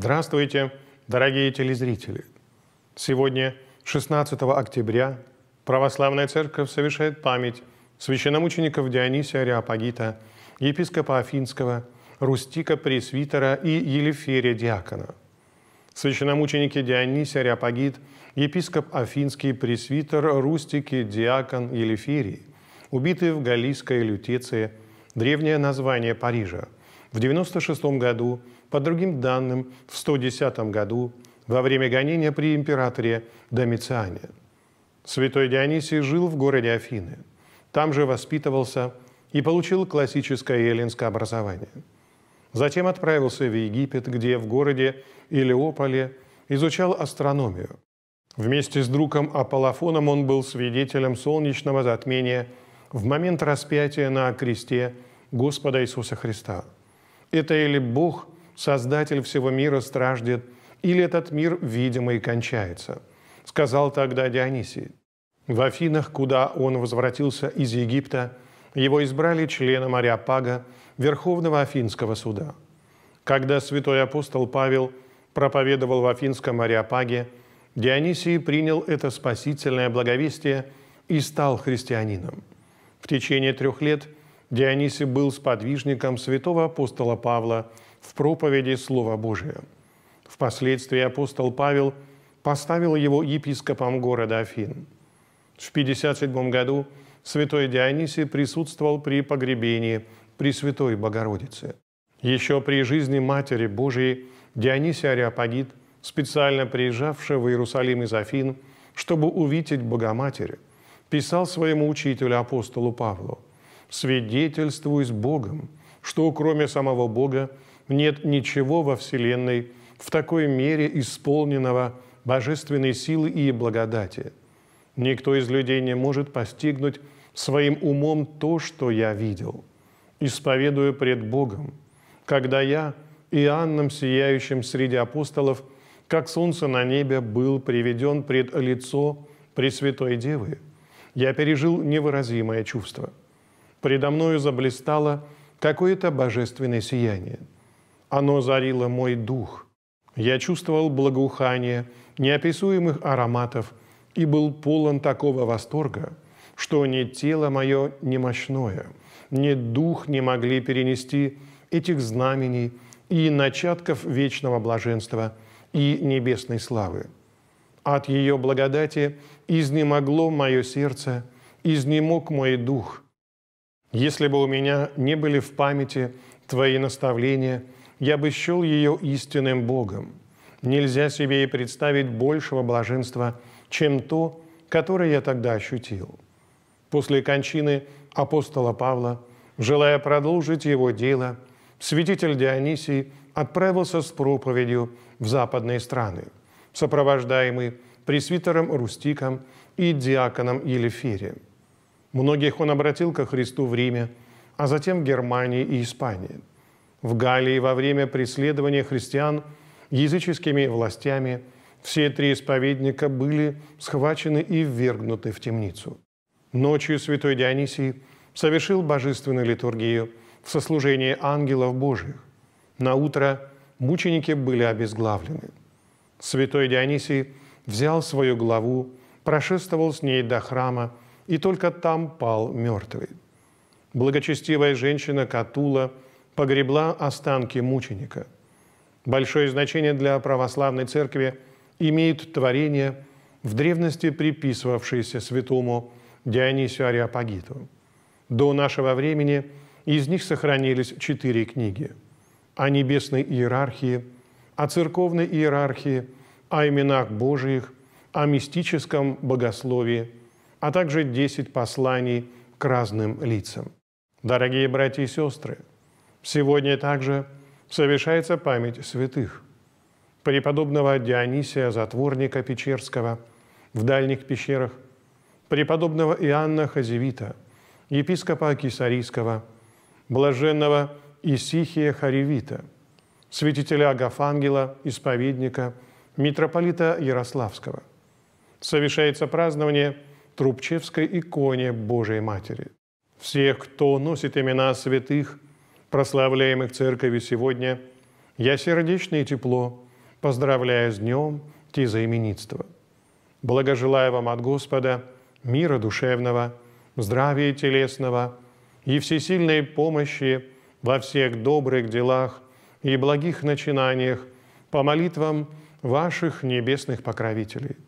Здравствуйте, дорогие телезрители! Сегодня, 16 октября, Православная Церковь совершает память священномучеников Дионисия Ариапагита, епископа Афинского, Рустика Пресвитера и Елиферия Диакона. Священномученики Дионисия Ариапагит, епископ Афинский, пресвитер Рустики, Диакон Елиферий, убиты в Галийской Лютеции, древнее название Парижа – в 1996 году, по другим данным, в 110 году, во время гонения при императоре Домициане. Святой Дионисий жил в городе Афины. Там же воспитывался и получил классическое еленское образование. Затем отправился в Египет, где в городе Илиополе изучал астрономию. Вместе с другом Аполлофоном он был свидетелем солнечного затмения в момент распятия на кресте Господа Иисуса Христа – это или Бог, Создатель всего мира, страждет, или этот мир, видимо, и кончается. Сказал тогда Дионисий. В Афинах, куда он возвратился из Египта, его избрали членом Ариапага, Верховного Афинского суда. Когда святой апостол Павел проповедовал в Афинском Ариапаге, Дионисий принял это спасительное благовестие и стал христианином. В течение трех лет – Дионисий был сподвижником святого апостола Павла в проповеди Слова Божия. Впоследствии апостол Павел поставил его епископом города Афин. В 57 году святой Дионисий присутствовал при погребении Пресвятой Богородицы. Еще при жизни Матери Божией Дионисий Ариапагит, специально приезжавший в Иерусалим из Афин, чтобы увидеть Богоматери, писал своему учителю апостолу Павлу – свидетельствую с Богом, что кроме самого Бога нет ничего во Вселенной в такой мере исполненного божественной силы и благодати. Никто из людей не может постигнуть своим умом то, что я видел. Исповедую пред Богом, когда я, Иоанном, сияющим среди апостолов, как солнце на небе, был приведен пред лицо Пресвятой Девы, я пережил невыразимое чувство – Предо мною заблистало какое-то божественное сияние. Оно зарило мой дух. Я чувствовал благоухание неописуемых ароматов и был полон такого восторга, что ни тело мое немощное, ни дух не могли перенести этих знамений и начатков вечного блаженства и небесной славы. От ее благодати изнемогло мое сердце, изнемог мой дух – если бы у меня не были в памяти твои наставления, я бы счел ее истинным Богом. Нельзя себе и представить большего блаженства, чем то, которое я тогда ощутил. После кончины апостола Павла, желая продолжить его дело, святитель Дионисий отправился с проповедью в западные страны, сопровождаемый пресвитером Рустиком и диаконом Елеферием. Многих он обратил ко Христу в Риме, а затем в Германии и Испании. В Галлии во время преследования христиан языческими властями все три исповедника были схвачены и ввергнуты в темницу. Ночью святой Дионисий совершил божественную литургию в сослужении ангелов Божьих. На утро мученики были обезглавлены. Святой Дионисий взял свою главу, прошествовал с ней до храма – и только там пал мертвый. Благочестивая женщина Катула погребла останки мученика. Большое значение для православной церкви имеет творение, в древности приписывавшееся святому Дионисию Ариапагиту. До нашего времени из них сохранились четыре книги о небесной иерархии, о церковной иерархии, о именах Божиих, о мистическом богословии – а также 10 посланий к разным лицам. Дорогие братья и сестры, сегодня также совершается память святых. Преподобного Дионисия Затворника Печерского в дальних пещерах, преподобного Иоанна Хазевита, епископа Кисарийского, блаженного Исихия Харевита, святителя Агафангела, исповедника, митрополита Ярославского. Совершается празднование – Трубчевской иконе Божией Матери. Всех, кто носит имена святых, прославляемых Церковью сегодня, я сердечно и тепло поздравляю с днем Тиза именинства. Благожелаю вам от Господа мира душевного, здравия телесного и всесильной помощи во всех добрых делах и благих начинаниях по молитвам ваших небесных покровителей –